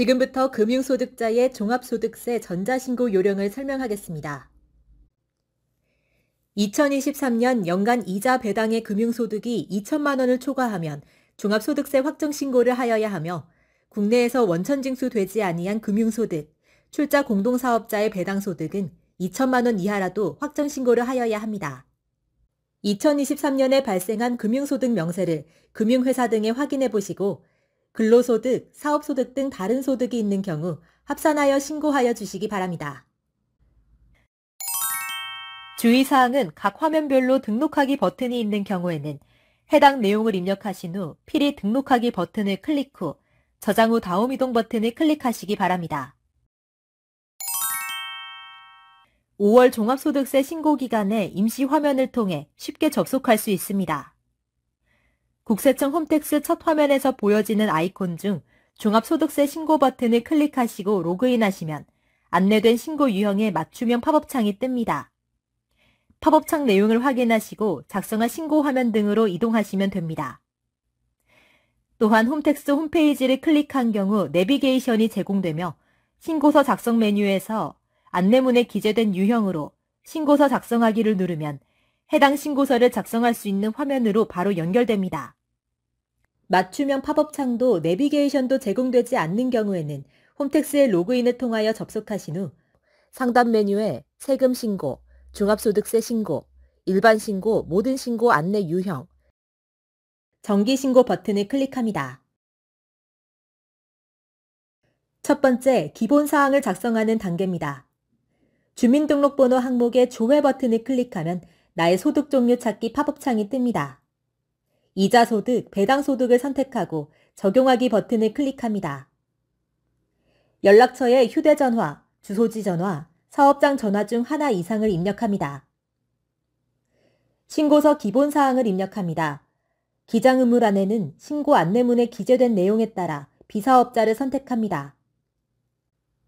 지금부터 금융소득자의 종합소득세 전자신고 요령을 설명하겠습니다. 2023년 연간 이자 배당의 금융소득이 2천만 원을 초과하면 종합소득세 확정 신고를 하여야 하며 국내에서 원천징수 되지 아니한 금융소득, 출자 공동사업자의 배당소득은 2천만 원 이하라도 확정 신고를 하여야 합니다. 2023년에 발생한 금융소득 명세를 금융회사 등에 확인해 보시고 근로소득, 사업소득 등 다른 소득이 있는 경우 합산하여 신고하여 주시기 바랍니다. 주의사항은 각 화면별로 등록하기 버튼이 있는 경우에는 해당 내용을 입력하신 후 필히 등록하기 버튼을 클릭 후 저장 후 다음 이동 버튼을 클릭하시기 바랍니다. 5월 종합소득세 신고기간에 임시 화면을 통해 쉽게 접속할 수 있습니다. 국세청 홈택스 첫 화면에서 보여지는 아이콘 중 종합소득세 신고 버튼을 클릭하시고 로그인하시면 안내된 신고 유형의 맞춤형 팝업창이 뜹니다. 팝업창 내용을 확인하시고 작성한 신고 화면 등으로 이동하시면 됩니다. 또한 홈택스 홈페이지를 클릭한 경우 내비게이션이 제공되며 신고서 작성 메뉴에서 안내문에 기재된 유형으로 신고서 작성하기를 누르면 해당 신고서를 작성할 수 있는 화면으로 바로 연결됩니다. 맞춤형 팝업창도 내비게이션도 제공되지 않는 경우에는 홈택스의 로그인을 통하여 접속하신 후 상단 메뉴에 세금 신고, 종합소득세 신고, 일반 신고, 모든 신고 안내 유형, 정기 신고 버튼을 클릭합니다. 첫 번째, 기본 사항을 작성하는 단계입니다. 주민등록번호 항목의 조회 버튼을 클릭하면 나의 소득 종류 찾기 팝업창이 뜹니다. 이자 소득, 배당 소득을 선택하고 적용하기 버튼을 클릭합니다. 연락처에 휴대전화, 주소지 전화, 사업장 전화 중 하나 이상을 입력합니다. 신고서 기본 사항을 입력합니다. 기장 의무란에는 신고 안내문에 기재된 내용에 따라 비사업자를 선택합니다.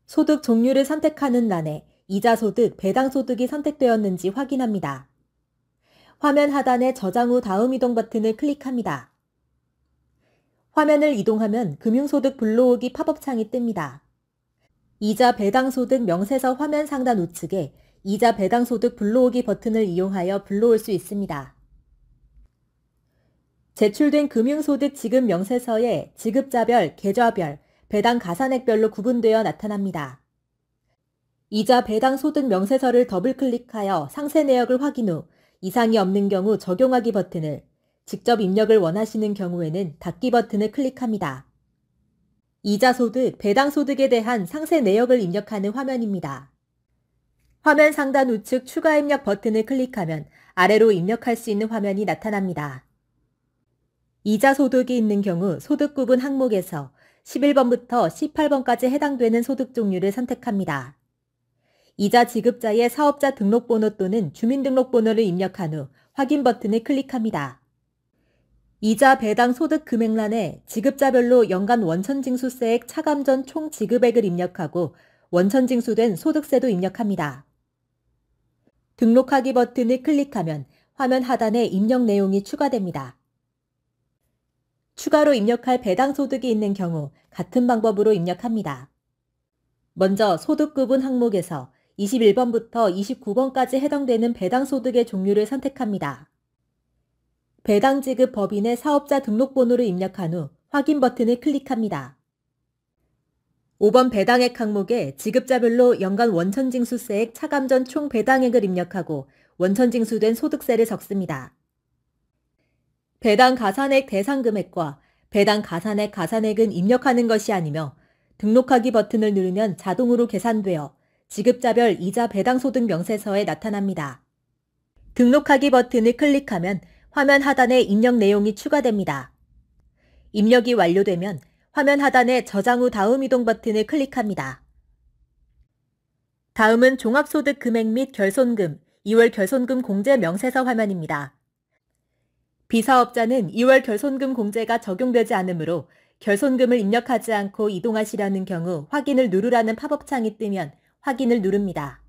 소득 종류를 선택하는 란에 이자 소득, 배당 소득이 선택되었는지 확인합니다. 화면 하단의 저장 후 다음 이동 버튼을 클릭합니다. 화면을 이동하면 금융소득 불러오기 팝업 창이 뜹니다. 이자 배당소득 명세서 화면 상단 우측에 이자 배당소득 불러오기 버튼을 이용하여 불러올 수 있습니다. 제출된 금융소득 지급 명세서에 지급자별, 계좌별, 배당 가산액별로 구분되어 나타납니다. 이자 배당 소득 명세서를 더블클릭하여 상세 내역을 확인 후 이상이 없는 경우 적용하기 버튼을, 직접 입력을 원하시는 경우에는 닫기 버튼을 클릭합니다. 이자 소득, 배당 소득에 대한 상세 내역을 입력하는 화면입니다. 화면 상단 우측 추가 입력 버튼을 클릭하면 아래로 입력할 수 있는 화면이 나타납니다. 이자 소득이 있는 경우 소득 구분 항목에서 11번부터 18번까지 해당되는 소득 종류를 선택합니다. 이자 지급자의 사업자 등록번호 또는 주민등록번호를 입력한 후 확인 버튼을 클릭합니다. 이자 배당 소득 금액란에 지급자별로 연간 원천징수세액 차감 전 총 지급액을 입력하고 원천징수된 소득세도 입력합니다. 등록하기 버튼을 클릭하면 화면 하단에 입력 내용이 추가됩니다. 추가로 입력할 배당 소득이 있는 경우 같은 방법으로 입력합니다. 먼저 소득 구분 항목에서 21번부터 29번까지 해당되는 배당소득의 종류를 선택합니다. 배당 지급 법인의 사업자 등록번호를 입력한 후 확인 버튼을 클릭합니다. 5번 배당액 항목에 지급자별로 연간 원천징수세액 차감 전 총 배당액을 입력하고 원천징수된 소득세를 적습니다. 배당 가산액 대상 금액과 배당 가산액 가산액은 입력하는 것이 아니며 등록하기 버튼을 누르면 자동으로 계산되어 지급자별 이자 배당소 득 명세서에 나타납니다. 등록하기 버튼을 클릭하면 화면 하단에 입력 내용이 추가됩니다. 입력이 완료되면 화면 하단에 저장 후 다음 이동 버튼을 클릭합니다. 다음은 종합소득 금액 및 결손금, 2월 결손금 공제 명세서 화면입니다. 비사업자는 2월 결손금 공제가 적용되지 않으므로 결손금을 입력하지 않고 이동하시려는 경우 확인을 누르라는 팝업 창이 뜨면 확인을 누릅니다.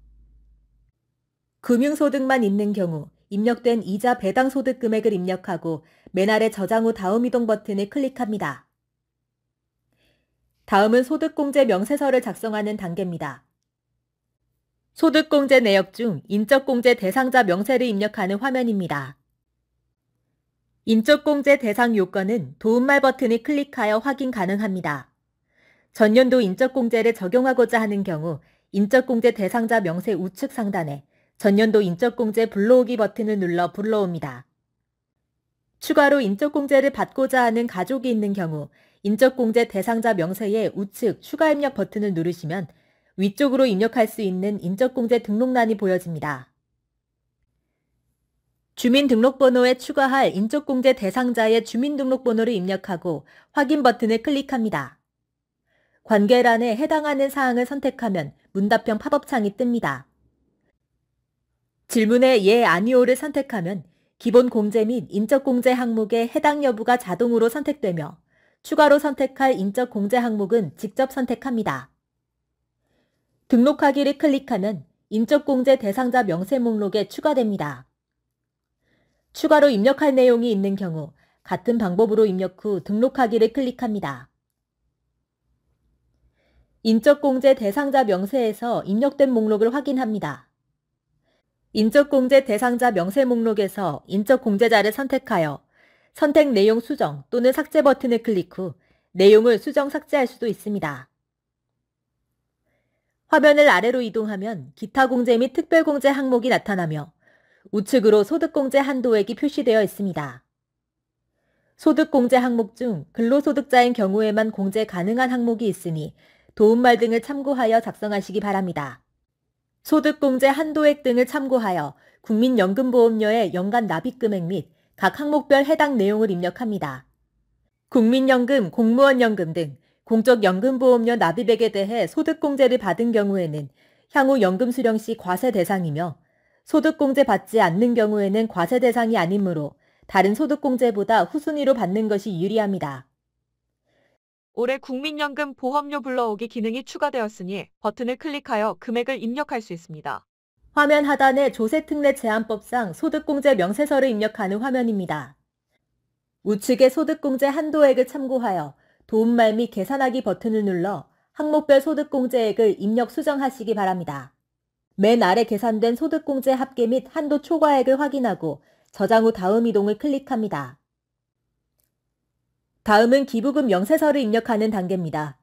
금융소득만 있는 경우 입력된 이자 배당 소득 금액을 입력하고 맨 아래 저장 후 다음 이동 버튼을 클릭합니다. 다음은 소득공제 명세서를 작성하는 단계입니다. 소득공제 내역 중 인적공제 대상자 명세를 입력하는 화면입니다. 인적공제 대상 요건은 도움말 버튼을 클릭하여 확인 가능합니다. 전년도 인적공제를 적용하고자 하는 경우 인적공제 대상자 명세 우측 상단에 전년도 인적공제 불러오기 버튼을 눌러 불러옵니다. 추가로 인적공제를 받고자 하는 가족이 있는 경우 인적공제 대상자 명세의 우측 추가 입력 버튼을 누르시면 위쪽으로 입력할 수 있는 인적공제 등록란이 보여집니다. 주민등록번호에 추가할 인적공제 대상자의 주민등록번호를 입력하고 확인 버튼을 클릭합니다. 관계란에 해당하는 사항을 선택하면 문답형 팝업창이 뜹니다. 질문에 예, 아니오를 선택하면 기본 공제 및 인적 공제 항목의 해당 여부가 자동으로 선택되며 추가로 선택할 인적 공제 항목은 직접 선택합니다. 등록하기를 클릭하면 인적 공제 대상자 명세 목록에 추가됩니다. 추가로 입력할 내용이 있는 경우 같은 방법으로 입력 후 등록하기를 클릭합니다. 인적공제 대상자 명세에서 입력된 목록을 확인합니다. 인적공제 대상자 명세 목록에서 인적공제자를 선택하여 선택 내용 수정 또는 삭제 버튼을 클릭 후 내용을 수정 삭제할 수도 있습니다. 화면을 아래로 이동하면 기타 공제 및 특별 공제 항목이 나타나며 우측으로 소득공제 한도액이 표시되어 있습니다. 소득공제 항목 중 근로소득자인 경우에만 공제 가능한 항목이 있으니 도움말 등을 참고하여 작성하시기 바랍니다. 소득공제 한도액 등을 참고하여 국민연금보험료의 연간 납입금액 및 각 항목별 해당 내용을 입력합니다. 국민연금, 공무원연금 등 공적연금보험료 납입액에 대해 소득공제를 받은 경우에는 향후 연금 수령 시 과세 대상이며 소득공제 받지 않는 경우에는 과세 대상이 아니므로 다른 소득공제보다 후순위로 받는 것이 유리합니다. 올해 국민연금 보험료 불러오기 기능이 추가되었으니 버튼을 클릭하여 금액을 입력할 수 있습니다. 화면 하단에 조세특례 제한법상 소득공제 명세서를 입력하는 화면입니다. 우측에 소득공제 한도액을 참고하여 도움말 및 계산하기 버튼을 눌러 항목별 소득공제액을 입력 수정하시기 바랍니다. 맨 아래 계산된 소득공제 합계 및 한도 초과액을 확인하고 저장 후 다음 이동을 클릭합니다. 다음은 기부금 명세서를 입력하는 단계입니다.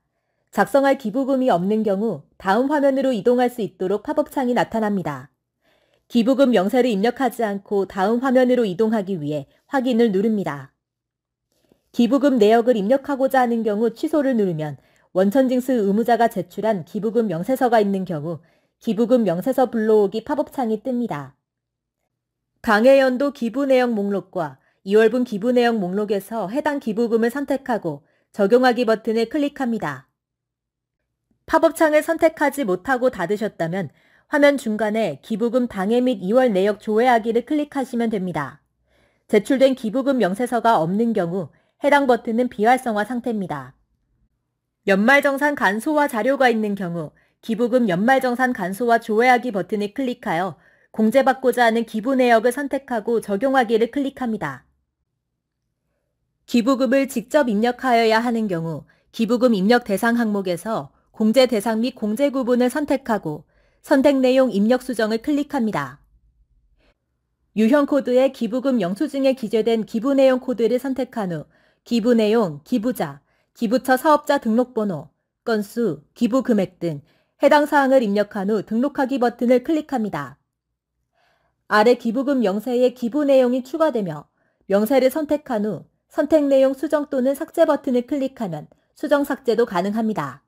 작성할 기부금이 없는 경우 다음 화면으로 이동할 수 있도록 팝업창이 나타납니다. 기부금 명세를 입력하지 않고 다음 화면으로 이동하기 위해 확인을 누릅니다. 기부금 내역을 입력하고자 하는 경우 취소를 누르면 원천징수 의무자가 제출한 기부금 명세서가 있는 경우 기부금 명세서 불러오기 팝업창이 뜹니다. 강해 연도 기부 내역 목록과 2월분 기부 내역 목록에서 해당 기부금을 선택하고 적용하기 버튼을 클릭합니다. 팝업창을 선택하지 못하고 닫으셨다면 화면 중간에 기부금 당해 및 2월 내역 조회하기를 클릭하시면 됩니다. 제출된 기부금 명세서가 없는 경우 해당 버튼은 비활성화 상태입니다. 연말정산 간소화 자료가 있는 경우 기부금 연말정산 간소화 조회하기 버튼을 클릭하여 공제받고자 하는 기부 내역을 선택하고 적용하기를 클릭합니다. 기부금을 직접 입력하여야 하는 경우 기부금 입력 대상 항목에서 공제 대상 및 공제 구분을 선택하고 선택 내용 입력 수정을 클릭합니다. 유형 코드의 기부금 영수증에 기재된 기부 내용 코드를 선택한 후 기부 내용, 기부자, 기부처 사업자 등록번호, 건수, 기부 금액 등 해당 사항을 입력한 후 등록하기 버튼을 클릭합니다. 아래 기부금 명세에 기부 내용이 추가되며 명세를 선택한 후 선택 내용 수정 또는 삭제 버튼을 클릭하면 수정 삭제도 가능합니다.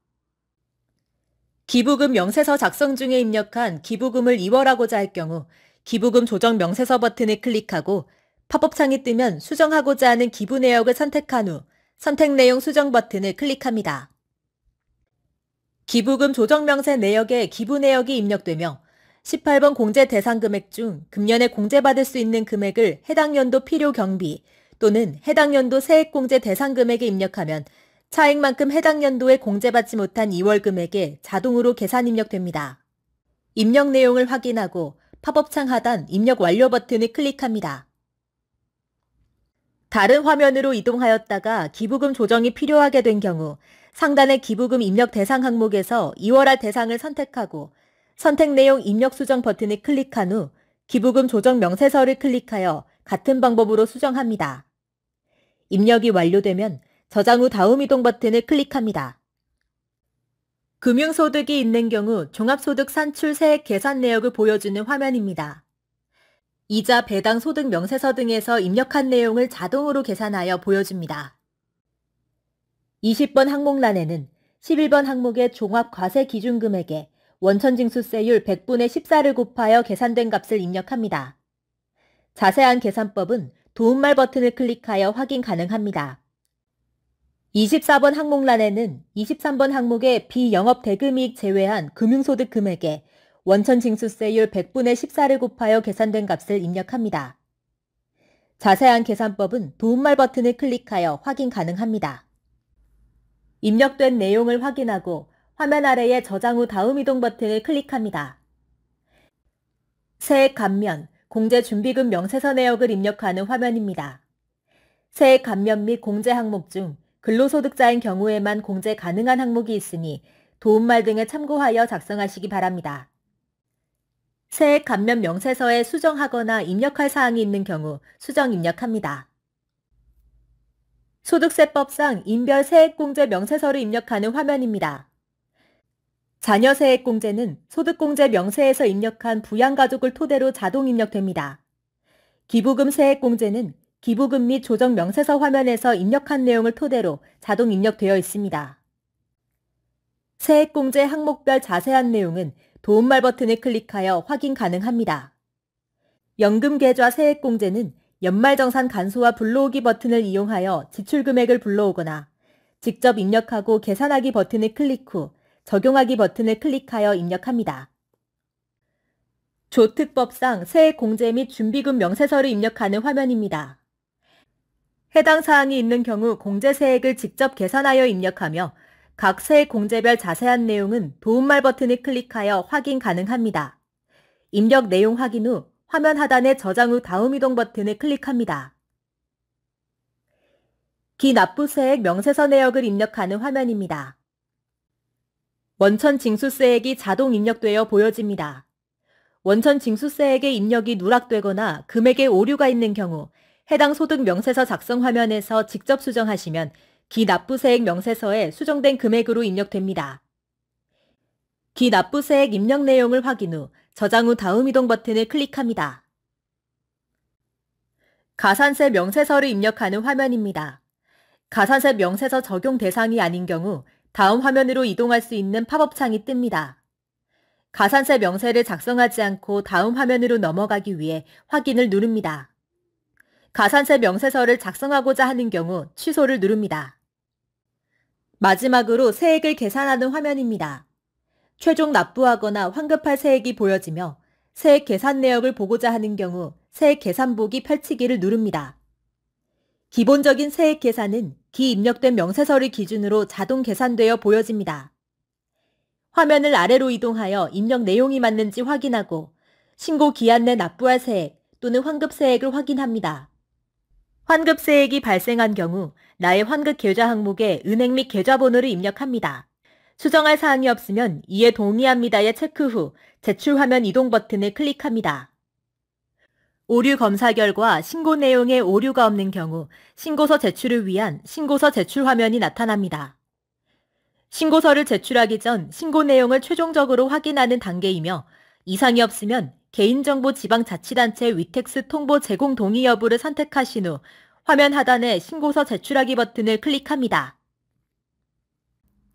기부금 명세서 작성 중에 입력한 기부금을 이월하고자 할 경우 기부금 조정 명세서 버튼을 클릭하고 팝업창이 뜨면 수정하고자 하는 기부 내역을 선택한 후 선택 내용 수정 버튼을 클릭합니다. 기부금 조정 명세 내역에 기부 내역이 입력되며 18번 공제 대상 금액 중 금년에 공제받을 수 있는 금액을 해당 연도 필요 경비, 또는 해당 연도 세액공제 대상 금액에 입력하면 차액만큼 해당 연도에 공제받지 못한 2월 금액에 자동으로 계산 입력됩니다. 입력 내용을 확인하고 팝업창 하단 입력 완료 버튼을 클릭합니다. 다른 화면으로 이동하였다가 기부금 조정이 필요하게 된 경우 상단의 기부금 입력 대상 항목에서 2월할 대상을 선택하고 선택 내용 입력 수정 버튼을 클릭한 후 기부금 조정 명세서를 클릭하여 같은 방법으로 수정합니다. 입력이 완료되면 저장 후 다음 이동 버튼을 클릭합니다. 금융소득이 있는 경우 종합소득 산출 세액 계산 내역을 보여주는 화면입니다. 이자 배당 소득 명세서 등에서 입력한 내용을 자동으로 계산하여 보여줍니다. 20번 항목란에는 11번 항목의 종합과세 기준금액에 원천징수세율 100분의 14를 곱하여 계산된 값을 입력합니다. 자세한 계산법은 도움말 버튼을 클릭하여 확인 가능합니다. 24번 항목란에는 23번 항목의 비영업 대금이익 제외한 금융소득 금액에 원천 징수세율 100분의 14를 곱하여 계산된 값을 입력합니다. 자세한 계산법은 도움말 버튼을 클릭하여 확인 가능합니다. 입력된 내용을 확인하고 화면 아래에 저장 후 다음 이동 버튼을 클릭합니다. 세액 감면, 공제준비금 명세서 내역을 입력하는 화면입니다. 세액 감면 및 공제 항목 중 근로소득자인 경우에만 공제 가능한 항목이 있으니 도움말 등에 참고하여 작성하시기 바랍니다. 세액 감면 명세서에 수정하거나 입력할 사항이 있는 경우 수정 입력합니다. 소득세법상 인별 세액공제 명세서를 입력하는 화면입니다. 자녀세액공제는 소득공제 명세에서 입력한 부양가족을 토대로 자동 입력됩니다. 기부금 세액공제는 기부금 및 조정 명세서 화면에서 입력한 내용을 토대로 자동 입력되어 있습니다. 세액공제 항목별 자세한 내용은 도움말 버튼을 클릭하여 확인 가능합니다. 연금계좌 세액공제는 연말정산 간소화 불러오기 버튼을 이용하여 지출금액을 불러오거나 직접 입력하고 계산하기 버튼을 클릭 후 적용하기 버튼을 클릭하여 입력합니다. 조특법상 세액 공제 및 준비금 명세서를 입력하는 화면입니다. 해당 사항이 있는 경우 공제세액을 직접 계산하여 입력하며 각 세액 공제별 자세한 내용은 도움말 버튼을 클릭하여 확인 가능합니다. 입력 내용 확인 후 화면 하단의 저장 후 다음 이동 버튼을 클릭합니다. 기납부세액 명세서 내역을 입력하는 화면입니다. 원천 징수세액이 자동 입력되어 보여집니다. 원천 징수세액의 입력이 누락되거나 금액에 오류가 있는 경우 해당 소득 명세서 작성 화면에서 직접 수정하시면 기납부세액 명세서에 수정된 금액으로 입력됩니다. 기납부세액 입력 내용을 확인 후 저장 후 다음 이동 버튼을 클릭합니다. 가산세 명세서를 입력하는 화면입니다. 가산세 명세서 적용 대상이 아닌 경우 다음 화면으로 이동할 수 있는 팝업 창이 뜹니다. 가산세 명세를 작성하지 않고 다음 화면으로 넘어가기 위해 확인을 누릅니다. 가산세 명세서를 작성하고자 하는 경우 취소를 누릅니다. 마지막으로 세액을 계산하는 화면입니다. 최종 납부하거나 환급할 세액이 보여지며 세액 계산 내역을 보고자 하는 경우 세액 계산보기 펼치기를 누릅니다. 기본적인 세액 계산은 기 입력된 명세서를 기준으로 자동 계산되어 보여집니다. 화면을 아래로 이동하여 입력 내용이 맞는지 확인하고 신고 기한 내 납부할 세액 또는 환급세액을 확인합니다. 환급세액이 발생한 경우 나의 환급 계좌 항목에 은행 및 계좌번호를 입력합니다. 수정할 사항이 없으면 이에 동의합니다의 체크 후 제출 화면 이동 버튼을 클릭합니다. 오류 검사 결과 신고 내용에 오류가 없는 경우 신고서 제출을 위한 신고서 제출 화면이 나타납니다. 신고서를 제출하기 전 신고 내용을 최종적으로 확인하는 단계이며 이상이 없으면 개인정보 지방자치단체 위텍스 통보 제공 동의 여부를 선택하신 후 화면 하단에 신고서 제출하기 버튼을 클릭합니다.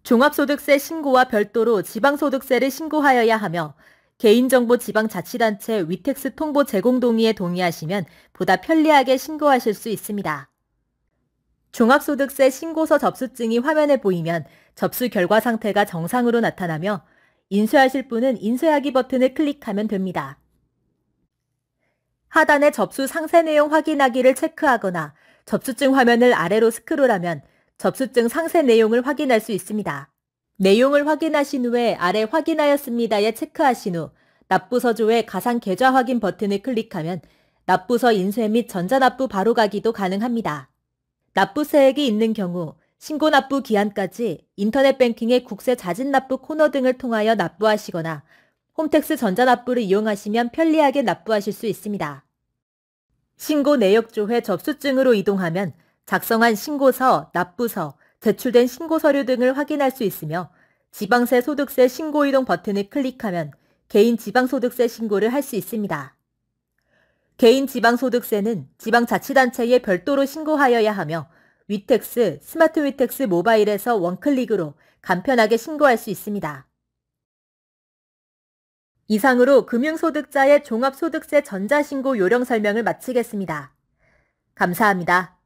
종합소득세 신고와 별도로 지방소득세를 신고하여야 하며 개인정보 지방자치단체 위텍스 통보 제공 동의에 동의하시면 보다 편리하게 신고하실 수 있습니다. 종합소득세 신고서 접수증이 화면에 보이면 접수 결과 상태가 정상으로 나타나며 인쇄하실 분은 인쇄하기 버튼을 클릭하면 됩니다. 하단의 접수 상세 내용 확인하기를 체크하거나 접수증 화면을 아래로 스크롤하면 접수증 상세 내용을 확인할 수 있습니다. 내용을 확인하신 후에 아래 확인하였습니다에 체크하신 후 납부서조의 가상 계좌 확인 버튼을 클릭하면 납부서 인쇄 및 전자납부 바로가기도 가능합니다. 납부세액이 있는 경우 신고 납부 기한까지 인터넷 뱅킹의 국세 자진 납부 코너 등을 통하여 납부하시거나 홈택스 전자납부를 이용하시면 편리하게 납부하실 수 있습니다. 신고 내역조회 접수증으로 이동하면 작성한 신고서, 납부서, 제출된 신고 서류 등을 확인할 수 있으며 지방세 소득세 신고 이동 버튼을 클릭하면 개인 지방소득세 신고를 할 수 있습니다. 개인 지방소득세는 지방자치단체에 별도로 신고하여야 하며 위텍스, 스마트 위텍스 모바일에서 원클릭으로 간편하게 신고할 수 있습니다. 이상으로 금융소득자의 종합소득세 전자신고 요령 설명을 마치겠습니다. 감사합니다.